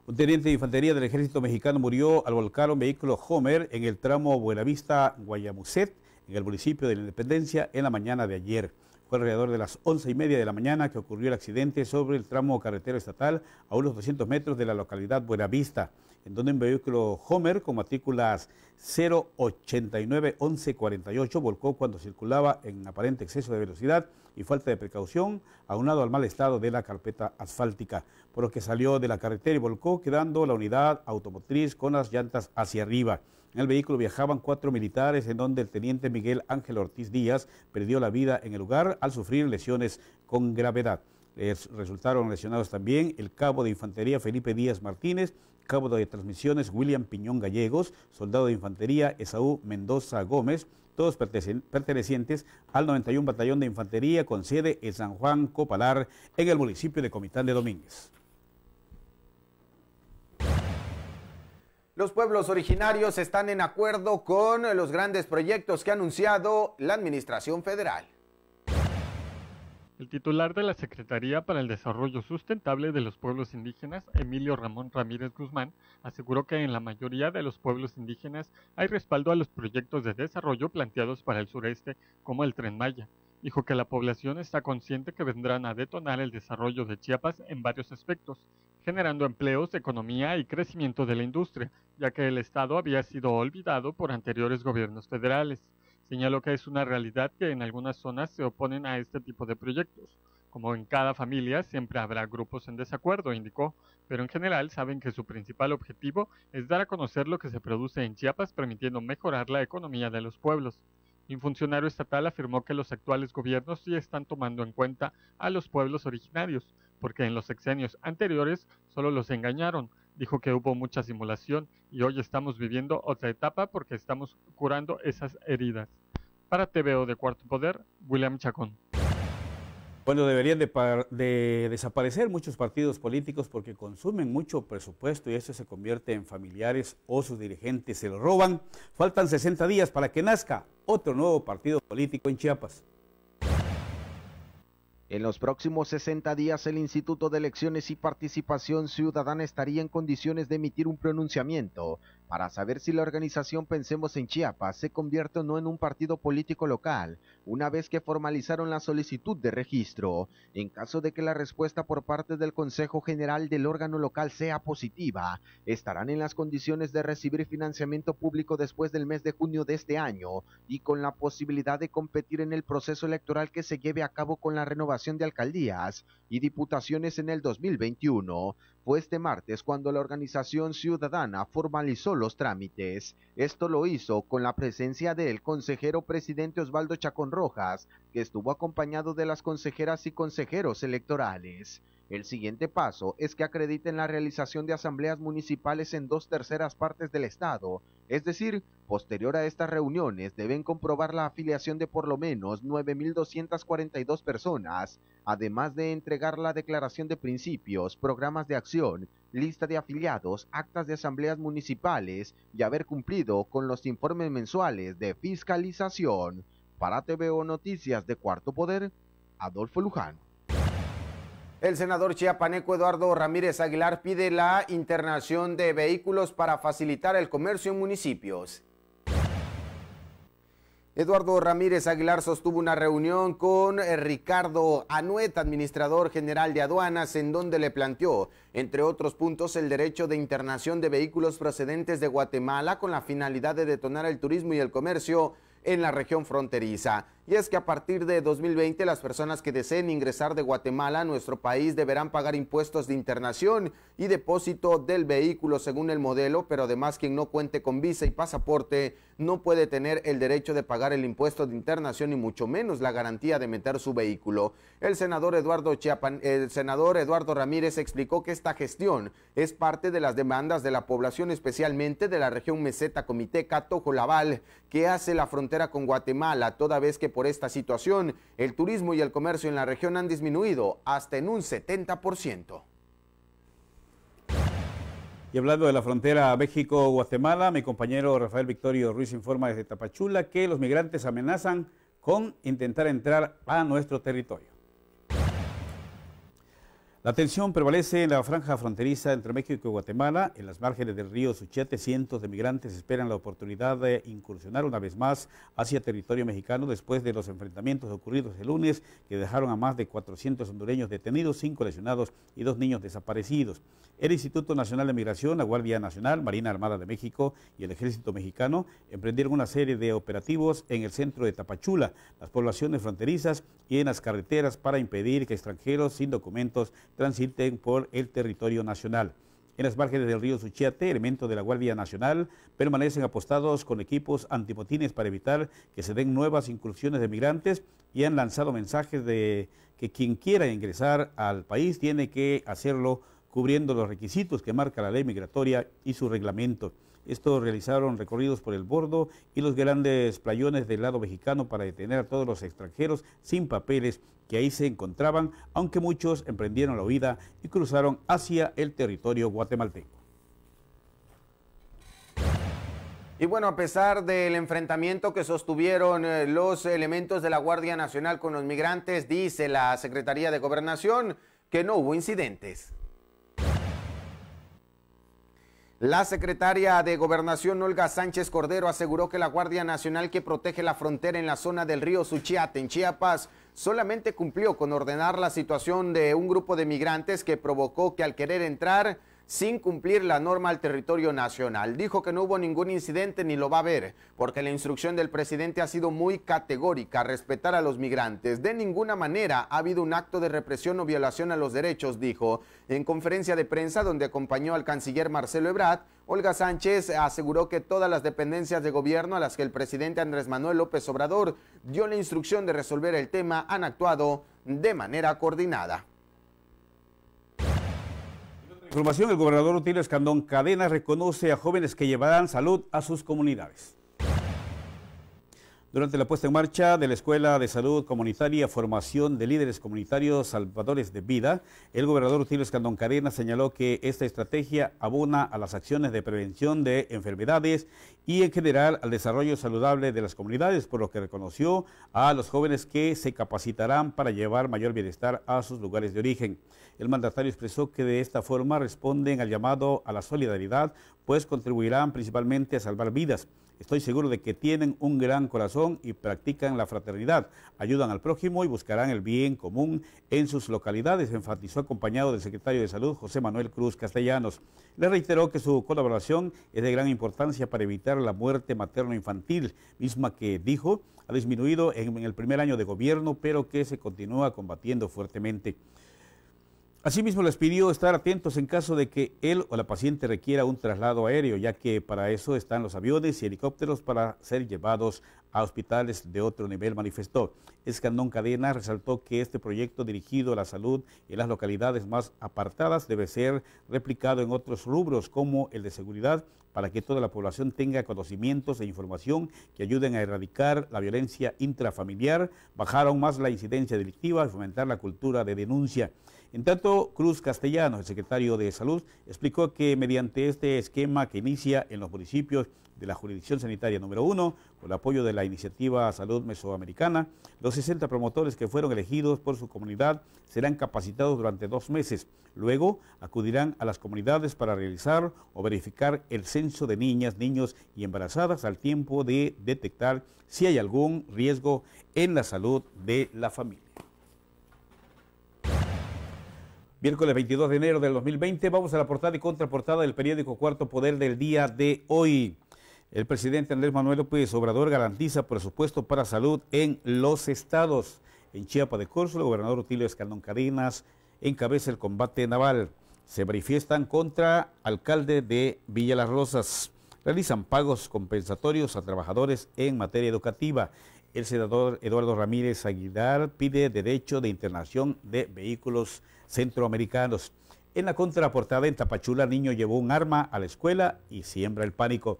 Un teniente de infantería del ejército mexicano murió al volcar un vehículo Homer en el tramo Buenavista-Guayamuset en el municipio de la Independencia en la mañana de ayer. Fue alrededor de las once y media de la mañana que ocurrió el accidente sobre el tramo carretero estatal a unos 200 metros de la localidad Buenavista, en donde un vehículo Homer con matrículas 089-1148 volcó cuando circulaba en aparente exceso de velocidad y falta de precaución, aunado al mal estado de la carpeta asfáltica, por lo que salió de la carretera y volcó, quedando la unidad automotriz con las llantas hacia arriba. En el vehículo viajaban cuatro militares, en donde el teniente Miguel Ángel Ortiz Díaz perdió la vida en el lugar al sufrir lesiones con gravedad. resultaron lesionados también el cabo de infantería Felipe Díaz Martínez, cabo de transmisiones William Piñón Gallegos, soldado de infantería Esaú Mendoza Gómez, todos pertenecientes al 91 Batallón de Infantería con sede en San Juan Copalar, en el municipio de Comitán de Domínguez. Los pueblos originarios están en acuerdo con los grandes proyectos que ha anunciado la Administración Federal. El titular de la Secretaría para el Desarrollo Sustentable de los Pueblos Indígenas, Emilio Ramón Ramírez Guzmán, aseguró que en la mayoría de los pueblos indígenas hay respaldo a los proyectos de desarrollo planteados para el sureste, como el Tren Maya, Dijo que la población está consciente que vendrán a detonar el desarrollo de Chiapas en varios aspectos, generando empleos, economía y crecimiento de la industria, ya que el Estado había sido olvidado por anteriores gobiernos federales. Señaló que es una realidad que en algunas zonas se oponen a este tipo de proyectos. Como en cada familia, siempre habrá grupos en desacuerdo, indicó, pero en general saben que su principal objetivo es dar a conocer lo que se produce en Chiapas, permitiendo mejorar la economía de los pueblos un funcionario estatal afirmó que los actuales gobiernos sí están tomando en cuenta a los pueblos originarios, porque en los sexenios anteriores solo los engañaron. Dijo que hubo mucha simulación y hoy estamos viviendo otra etapa porque estamos curando esas heridas. Para TVO de Cuarto Poder, William Chacón. Bueno, deberían de, desaparecer muchos partidos políticos porque consumen mucho presupuesto y eso se convierte en familiares o sus dirigentes se lo roban. Faltan 60 días para que nazca otro nuevo partido político en Chiapas. En los próximos 60 días el Instituto de Elecciones y Participación Ciudadana estaría en condiciones de emitir un pronunciamiento para saber si la organización Pensemos en Chiapas se convierte o no en un partido político local, una vez que formalizaron la solicitud de registro. En caso de que la respuesta por parte del Consejo General del órgano local sea positiva, estarán en las condiciones de recibir financiamiento público después del mes de junio de este año y con la posibilidad de competir en el proceso electoral que se lleve a cabo con la renovación de alcaldías y diputaciones en el 2021. Fue este martes cuando la organización ciudadana formalizó los trámites. Esto lo hizo con la presencia del consejero presidente Osvaldo Chacón Rojas, que estuvo acompañado de las consejeras y consejeros electorales. El siguiente paso es que acrediten la realización de asambleas municipales en dos terceras partes del Estado, es decir, posterior a estas reuniones deben comprobar la afiliación de por lo menos 9.242 personas, además de entregar la declaración de principios, programas de acción, lista de afiliados, actas de asambleas municipales y haber cumplido con los informes mensuales de fiscalización. Para TVO Noticias de Cuarto Poder, Adolfo Luján. El senador chiapaneco Eduardo Ramírez Aguilar pide la internación de vehículos para facilitar el comercio en municipios. Eduardo Ramírez Aguilar sostuvo una reunión con eh, Ricardo Anuet, administrador general de aduanas, en donde le planteó, entre otros puntos, el derecho de internación de vehículos procedentes de Guatemala con la finalidad de detonar el turismo y el comercio en la región fronteriza y es que a partir de 2020 las personas que deseen ingresar de Guatemala a nuestro país deberán pagar impuestos de internación y depósito del vehículo según el modelo, pero además quien no cuente con visa y pasaporte no puede tener el derecho de pagar el impuesto de internación y mucho menos la garantía de meter su vehículo. El senador Eduardo, el senador Eduardo Ramírez explicó que esta gestión es parte de las demandas de la población, especialmente de la región meseta Comité Cato Laval que hace la frontera con Guatemala, toda vez que por esta situación, el turismo y el comercio en la región han disminuido hasta en un 70%. Y hablando de la frontera México-Guatemala, mi compañero Rafael Victorio Ruiz informa desde Tapachula que los migrantes amenazan con intentar entrar a nuestro territorio. La tensión prevalece en la franja fronteriza entre México y Guatemala. En las márgenes del río Suchete, cientos de migrantes esperan la oportunidad de incursionar una vez más hacia territorio mexicano después de los enfrentamientos ocurridos el lunes que dejaron a más de 400 hondureños detenidos, cinco lesionados y dos niños desaparecidos. El Instituto Nacional de Migración, la Guardia Nacional, Marina Armada de México y el Ejército Mexicano emprendieron una serie de operativos en el centro de Tapachula, las poblaciones fronterizas y en las carreteras para impedir que extranjeros sin documentos transiten por el territorio nacional. En las márgenes del río Suchiate, elementos de la Guardia Nacional permanecen apostados con equipos antimotines para evitar que se den nuevas incursiones de migrantes y han lanzado mensajes de que quien quiera ingresar al país tiene que hacerlo cubriendo los requisitos que marca la ley migratoria y su reglamento. Estos realizaron recorridos por el bordo y los grandes playones del lado mexicano para detener a todos los extranjeros sin papeles que ahí se encontraban, aunque muchos emprendieron la huida y cruzaron hacia el territorio guatemalteco. Y bueno, a pesar del enfrentamiento que sostuvieron eh, los elementos de la Guardia Nacional con los migrantes, dice la Secretaría de Gobernación que no hubo incidentes. La secretaria de Gobernación Olga Sánchez Cordero aseguró que la Guardia Nacional que protege la frontera en la zona del río Suchiate, en Chiapas, solamente cumplió con ordenar la situación de un grupo de migrantes que provocó que al querer entrar sin cumplir la norma al territorio nacional. Dijo que no hubo ningún incidente ni lo va a haber, porque la instrucción del presidente ha sido muy categórica, respetar a los migrantes. De ninguna manera ha habido un acto de represión o violación a los derechos, dijo. En conferencia de prensa donde acompañó al canciller Marcelo Ebrard, Olga Sánchez aseguró que todas las dependencias de gobierno a las que el presidente Andrés Manuel López Obrador dio la instrucción de resolver el tema han actuado de manera coordinada. Información, el gobernador Utilio Escandón Cadena reconoce a jóvenes que llevarán salud a sus comunidades. Durante la puesta en marcha de la Escuela de Salud Comunitaria Formación de Líderes Comunitarios Salvadores de Vida, el gobernador Utilio Escandón Cadena señaló que esta estrategia abona a las acciones de prevención de enfermedades y en general al desarrollo saludable de las comunidades, por lo que reconoció a los jóvenes que se capacitarán para llevar mayor bienestar a sus lugares de origen. El mandatario expresó que de esta forma responden al llamado a la solidaridad, pues contribuirán principalmente a salvar vidas. Estoy seguro de que tienen un gran corazón y practican la fraternidad, ayudan al prójimo y buscarán el bien común en sus localidades, enfatizó acompañado del secretario de Salud José Manuel Cruz Castellanos. Le reiteró que su colaboración es de gran importancia para evitar la muerte materno-infantil, misma que dijo ha disminuido en el primer año de gobierno, pero que se continúa combatiendo fuertemente. Asimismo, les pidió estar atentos en caso de que él o la paciente requiera un traslado aéreo, ya que para eso están los aviones y helicópteros para ser llevados a hospitales de otro nivel, manifestó. Escandón Cadena resaltó que este proyecto dirigido a la salud en las localidades más apartadas debe ser replicado en otros rubros como el de seguridad para que toda la población tenga conocimientos e información que ayuden a erradicar la violencia intrafamiliar, bajar aún más la incidencia delictiva y fomentar la cultura de denuncia. En tanto, Cruz Castellano, el secretario de Salud, explicó que mediante este esquema que inicia en los municipios de la jurisdicción sanitaria número uno, con el apoyo de la iniciativa Salud Mesoamericana, los 60 promotores que fueron elegidos por su comunidad serán capacitados durante dos meses. Luego acudirán a las comunidades para realizar o verificar el censo de niñas, niños y embarazadas al tiempo de detectar si hay algún riesgo en la salud de la familia. Miércoles 22 de enero del 2020, vamos a la portada y contraportada del periódico Cuarto Poder del día de hoy. El presidente Andrés Manuel López Obrador garantiza presupuesto para salud en los estados. En Chiapa de Corzo, el gobernador Utilio Escalón Cadenas encabeza el combate naval. Se manifiestan contra alcalde de Villa Las Rosas. Realizan pagos compensatorios a trabajadores en materia educativa. El senador Eduardo Ramírez Aguilar pide derecho de internación de vehículos centroamericanos. En la contraportada en Tapachula, niño llevó un arma a la escuela y siembra el pánico.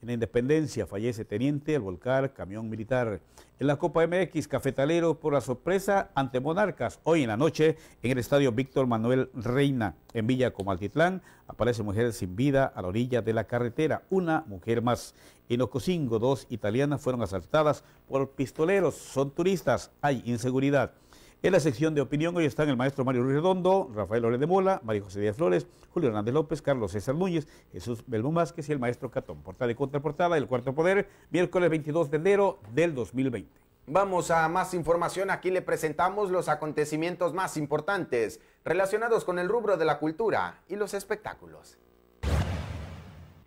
En la Independencia fallece teniente al volcar camión militar. En la Copa MX, Cafetalero por la sorpresa ante Monarcas. Hoy en la noche en el estadio Víctor Manuel Reina. En Villa Comaltitlán aparece mujer sin vida a la orilla de la carretera. Una mujer más. En Ocosingo, dos italianas fueron asaltadas por pistoleros. Son turistas. Hay inseguridad. En la sección de opinión hoy están el maestro Mario Ruiz Redondo, Rafael López de Mola, María José Díaz Flores, Julio Hernández López, Carlos César Núñez, Jesús Belmón Vázquez y el maestro Catón. Portada y contraportada del Cuarto Poder, miércoles 22 de enero del 2020. Vamos a más información. Aquí le presentamos los acontecimientos más importantes relacionados con el rubro de la cultura y los espectáculos.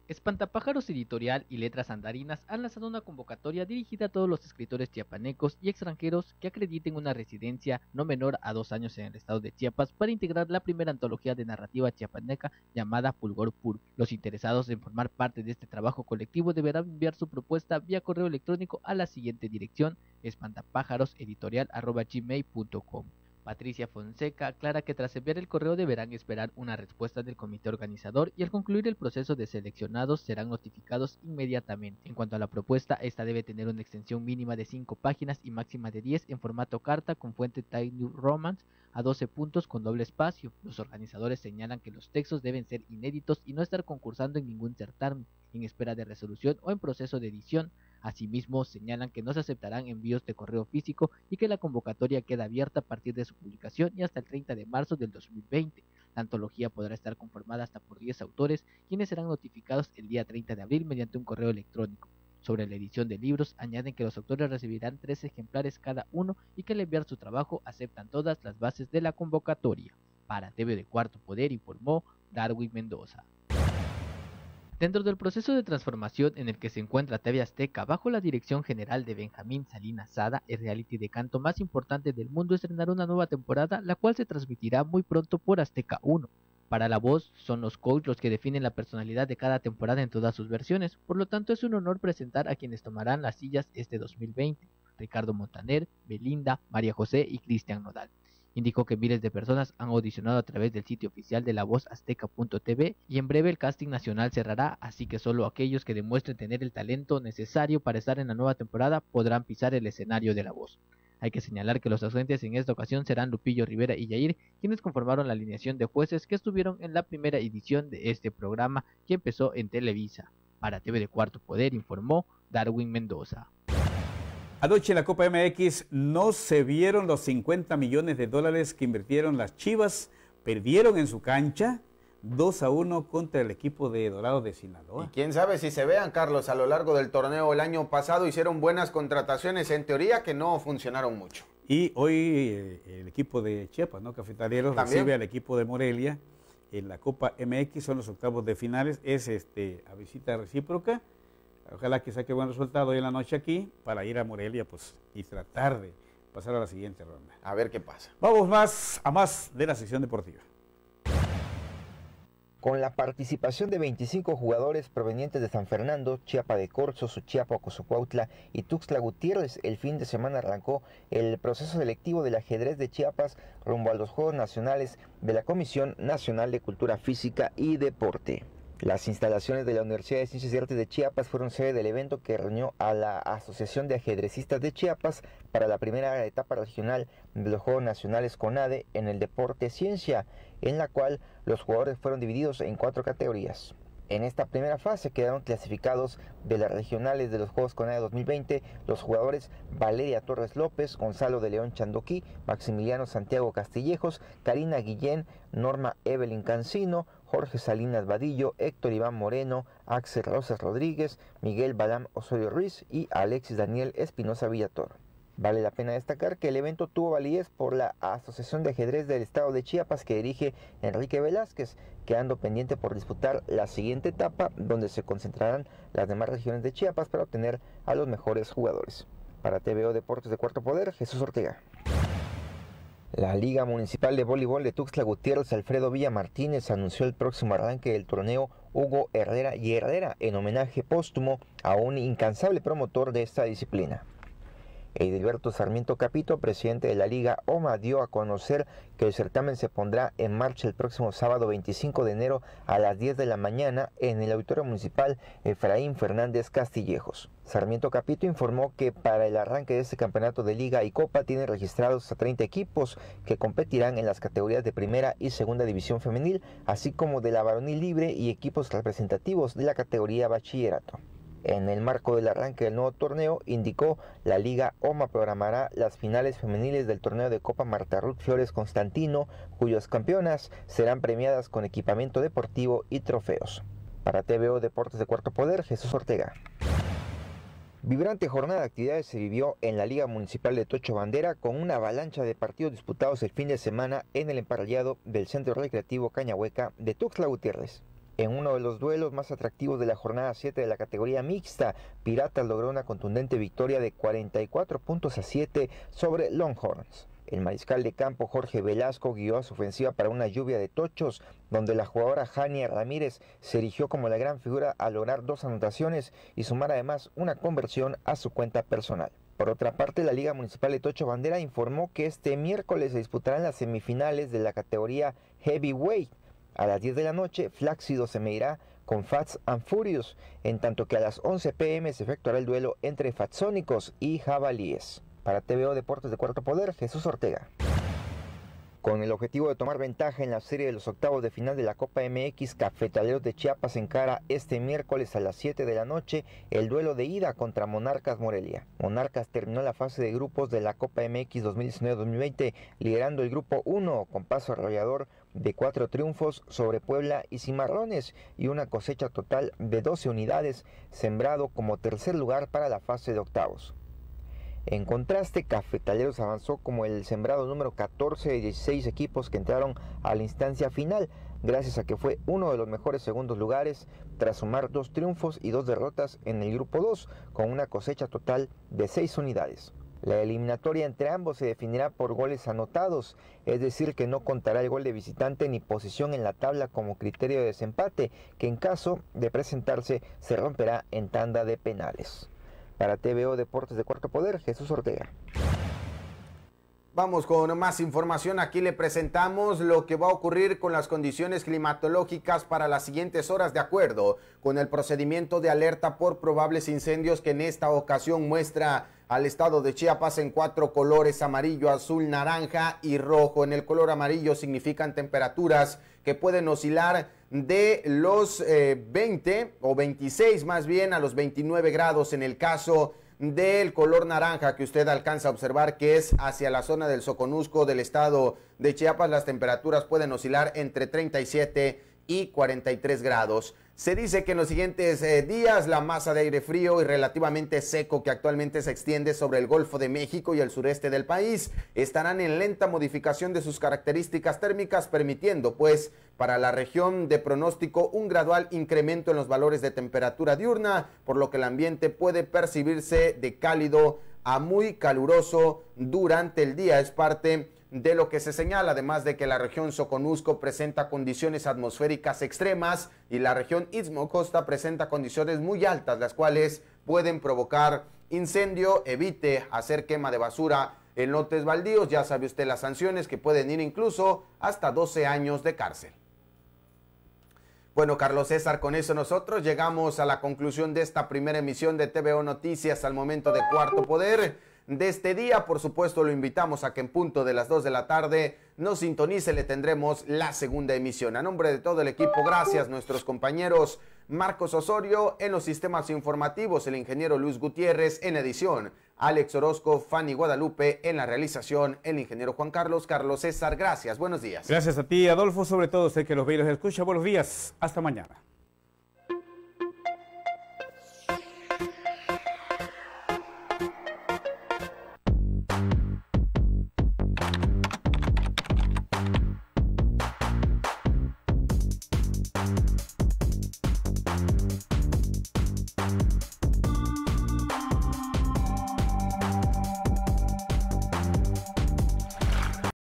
Espantapájaros Editorial y Letras Andarinas han lanzado una convocatoria dirigida a todos los escritores chiapanecos y extranjeros que acrediten una residencia no menor a dos años en el estado de Chiapas para integrar la primera antología de narrativa chiapaneca llamada Pulgor Pur. Los interesados en formar parte de este trabajo colectivo deberán enviar su propuesta vía correo electrónico a la siguiente dirección espantapájaroseditorial.com. Patricia Fonseca aclara que tras enviar el correo deberán esperar una respuesta del comité organizador y al concluir el proceso de seleccionados serán notificados inmediatamente. En cuanto a la propuesta, esta debe tener una extensión mínima de 5 páginas y máxima de 10 en formato carta con fuente Time New Romance a 12 puntos con doble espacio. Los organizadores señalan que los textos deben ser inéditos y no estar concursando en ningún certamen, en espera de resolución o en proceso de edición Asimismo, señalan que no se aceptarán envíos de correo físico y que la convocatoria queda abierta a partir de su publicación y hasta el 30 de marzo del 2020. La antología podrá estar conformada hasta por 10 autores, quienes serán notificados el día 30 de abril mediante un correo electrónico. Sobre la edición de libros, añaden que los autores recibirán tres ejemplares cada uno y que al enviar su trabajo aceptan todas las bases de la convocatoria. Para TV de Cuarto Poder informó Darwin Mendoza. Dentro del proceso de transformación en el que se encuentra TV Azteca bajo la dirección general de Benjamín Salinas Sada, el reality de canto más importante del mundo estrenará una nueva temporada, la cual se transmitirá muy pronto por Azteca 1. Para la voz, son los coaches los que definen la personalidad de cada temporada en todas sus versiones, por lo tanto es un honor presentar a quienes tomarán las sillas este 2020, Ricardo Montaner, Belinda, María José y Cristian Nodal. Indicó que miles de personas han audicionado a través del sitio oficial de la voz azteca.tv y en breve el casting nacional cerrará, así que solo aquellos que demuestren tener el talento necesario para estar en la nueva temporada podrán pisar el escenario de la voz. Hay que señalar que los ausentes en esta ocasión serán Lupillo Rivera y Yair, quienes conformaron la alineación de jueces que estuvieron en la primera edición de este programa que empezó en Televisa. Para TV de Cuarto Poder informó Darwin Mendoza. Anoche en la Copa MX no se vieron los 50 millones de dólares que invirtieron las Chivas, perdieron en su cancha 2 a 1 contra el equipo de Dorado de Sinaloa. Y quién sabe si se vean, Carlos, a lo largo del torneo el año pasado hicieron buenas contrataciones en teoría que no funcionaron mucho. Y hoy eh, el equipo de Chiapas, ¿no? Cafetaleros recibe al equipo de Morelia en la Copa MX, son los octavos de finales, es este a visita recíproca. Ojalá que saque buen resultado hoy en la noche aquí para ir a Morelia pues, y tratar de pasar a la siguiente ronda. A ver qué pasa. Vamos más a más de la sección deportiva. Con la participación de 25 jugadores provenientes de San Fernando, Chiapa de Corzo, Suchiapa, Cozucuautla y Tuxtla Gutiérrez, el fin de semana arrancó el proceso selectivo del ajedrez de Chiapas rumbo a los Juegos Nacionales de la Comisión Nacional de Cultura Física y Deporte. Las instalaciones de la Universidad de Ciencias y Artes de Chiapas fueron sede del evento que reunió a la Asociación de Ajedrecistas de Chiapas para la primera etapa regional de los Juegos Nacionales CONADE en el deporte ciencia, en la cual los jugadores fueron divididos en cuatro categorías. En esta primera fase quedaron clasificados de las regionales de los Juegos CONADE 2020 los jugadores Valeria Torres López, Gonzalo de León Chandoquí, Maximiliano Santiago Castillejos, Karina Guillén, Norma Evelyn Cancino, Jorge Salinas Vadillo, Héctor Iván Moreno, Axel Rosas Rodríguez, Miguel Balam Osorio Ruiz y Alexis Daniel Espinosa Villator. Vale la pena destacar que el evento tuvo validez por la Asociación de Ajedrez del Estado de Chiapas que dirige Enrique Velázquez, quedando pendiente por disputar la siguiente etapa donde se concentrarán las demás regiones de Chiapas para obtener a los mejores jugadores. Para TVO Deportes de Cuarto Poder, Jesús Ortega. La Liga Municipal de Voleibol de Tuxtla Gutiérrez Alfredo Villa Martínez anunció el próximo arranque del torneo Hugo Herrera y Herrera en homenaje póstumo a un incansable promotor de esta disciplina. Edilberto Sarmiento Capito, presidente de la Liga OMA, dio a conocer que el certamen se pondrá en marcha el próximo sábado 25 de enero a las 10 de la mañana en el Auditorio Municipal Efraín Fernández Castillejos. Sarmiento Capito informó que para el arranque de este campeonato de Liga y Copa tiene registrados a 30 equipos que competirán en las categorías de Primera y Segunda División Femenil, así como de la Varonil Libre y equipos representativos de la categoría Bachillerato. En el marco del arranque del nuevo torneo, indicó la Liga OMA programará las finales femeniles del torneo de Copa Marta Ruth Flores Constantino, cuyas campeonas serán premiadas con equipamiento deportivo y trofeos. Para TVO Deportes de Cuarto Poder, Jesús Ortega. Vibrante jornada de actividades se vivió en la Liga Municipal de Tocho Bandera con una avalancha de partidos disputados el fin de semana en el emparallado del Centro Recreativo Cañahueca de Tuxtla Gutiérrez. En uno de los duelos más atractivos de la jornada 7 de la categoría mixta, Piratas logró una contundente victoria de 44 puntos a 7 sobre Longhorns. El mariscal de campo Jorge Velasco guió a su ofensiva para una lluvia de tochos, donde la jugadora Jania Ramírez se erigió como la gran figura al lograr dos anotaciones y sumar además una conversión a su cuenta personal. Por otra parte, la Liga Municipal de Tocho Bandera informó que este miércoles se disputarán las semifinales de la categoría Heavyweight, a las 10 de la noche, Flaxido se medirá con Fats and Furious, en tanto que a las 11 pm se efectuará el duelo entre Fatsónicos y Jabalíes. Para TVO Deportes de Cuarto Poder, Jesús Ortega. Con el objetivo de tomar ventaja en la serie de los octavos de final de la Copa MX, Cafetaleros de Chiapas encara este miércoles a las 7 de la noche el duelo de ida contra Monarcas Morelia. Monarcas terminó la fase de grupos de la Copa MX 2019-2020 liderando el grupo 1 con paso arrollador de cuatro triunfos sobre Puebla y Cimarrones y una cosecha total de 12 unidades, sembrado como tercer lugar para la fase de octavos. En contraste, Cafetaleros avanzó como el sembrado número 14 de 16 equipos que entraron a la instancia final, gracias a que fue uno de los mejores segundos lugares tras sumar dos triunfos y dos derrotas en el grupo 2, con una cosecha total de 6 unidades. La eliminatoria entre ambos se definirá por goles anotados, es decir, que no contará el gol de visitante ni posición en la tabla como criterio de desempate, que en caso de presentarse se romperá en tanda de penales. Para TVO Deportes de Cuarto Poder, Jesús Ortega. Vamos con más información. Aquí le presentamos lo que va a ocurrir con las condiciones climatológicas para las siguientes horas de acuerdo con el procedimiento de alerta por probables incendios que en esta ocasión muestra al estado de Chiapas en cuatro colores, amarillo, azul, naranja y rojo. En el color amarillo significan temperaturas que pueden oscilar de los 20 eh, o 26 más bien a los 29 grados en el caso de del color naranja que usted alcanza a observar, que es hacia la zona del Soconusco del estado de Chiapas, las temperaturas pueden oscilar entre 37 y y 43 grados. Se dice que en los siguientes eh, días la masa de aire frío y relativamente seco que actualmente se extiende sobre el Golfo de México y el sureste del país estarán en lenta modificación de sus características térmicas, permitiendo pues para la región de pronóstico un gradual incremento en los valores de temperatura diurna, por lo que el ambiente puede percibirse de cálido a muy caluroso durante el día. Es parte de lo que se señala, además de que la región Soconusco presenta condiciones atmosféricas extremas y la región Istmo Costa presenta condiciones muy altas, las cuales pueden provocar incendio, evite hacer quema de basura en lotes baldíos, ya sabe usted las sanciones que pueden ir incluso hasta 12 años de cárcel. Bueno, Carlos César, con eso nosotros llegamos a la conclusión de esta primera emisión de TVO Noticias al momento de Cuarto Poder de este día. Por supuesto, lo invitamos a que en punto de las 2 de la tarde nos sintonice, le tendremos la segunda emisión. A nombre de todo el equipo, gracias nuestros compañeros Marcos Osorio en los sistemas informativos, el ingeniero Luis Gutiérrez en edición, Alex Orozco, Fanny Guadalupe en la realización, el ingeniero Juan Carlos, Carlos César, gracias, buenos días. Gracias a ti, Adolfo, sobre todo sé que los ve y los escucha, buenos días, hasta mañana.